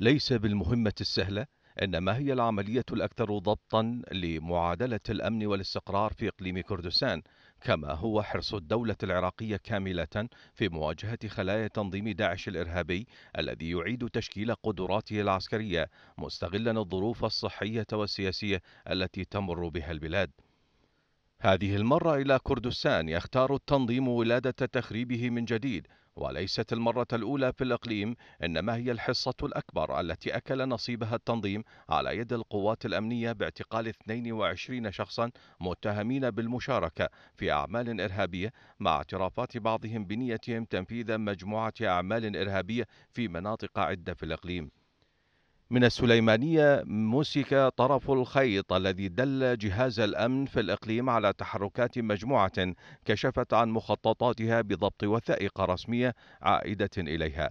ليس بالمهمة السهلة إنما هي العملية الأكثر ضبطا لمعادلة الأمن والاستقرار في إقليم كردستان كما هو حرص الدولة العراقية كاملة في مواجهة خلايا تنظيم داعش الإرهابي الذي يعيد تشكيل قدراته العسكرية مستغلا الظروف الصحية والسياسية التي تمر بها البلاد هذه المرة إلى كردستان يختار التنظيم ولادة تخريبه من جديد وليست المرة الأولى في الإقليم إنما هي الحصة الأكبر التي أكل نصيبها التنظيم على يد القوات الأمنية باعتقال 22 شخصا متهمين بالمشاركة في أعمال إرهابية مع اعترافات بعضهم بنيتهم تنفيذ مجموعة أعمال إرهابية في مناطق عدة في الإقليم من السليمانية مسك طرف الخيط الذي دل جهاز الأمن في الإقليم على تحركات مجموعة كشفت عن مخططاتها بضبط وثائق رسمية عائدة إليها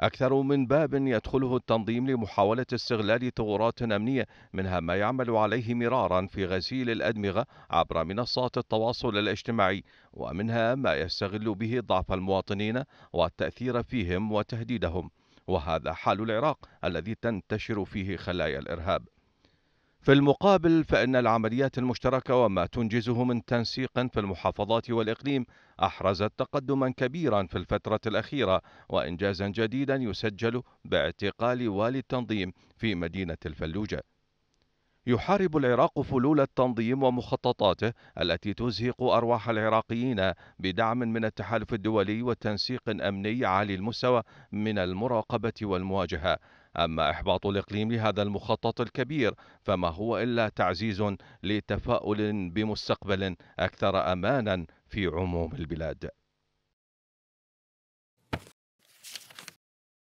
أكثر من باب يدخله التنظيم لمحاولة استغلال ثغرات أمنية منها ما يعمل عليه مرارا في غسيل الأدمغة عبر منصات التواصل الاجتماعي ومنها ما يستغل به ضعف المواطنين والتأثير فيهم وتهديدهم وهذا حال العراق الذي تنتشر فيه خلايا الإرهاب في المقابل فإن العمليات المشتركة وما تنجزه من تنسيق في المحافظات والإقليم أحرزت تقدما كبيرا في الفترة الأخيرة وإنجازا جديدا يسجل باعتقال والي التنظيم في مدينة الفلوجة يحارب العراق فلول التنظيم ومخططاته التي تزهق أرواح العراقيين بدعم من التحالف الدولي وتنسيق أمني عالي المستوى من المراقبة والمواجهة أما إحباط الإقليم لهذا المخطط الكبير فما هو إلا تعزيز لتفاؤل بمستقبل أكثر أمانا في عموم البلاد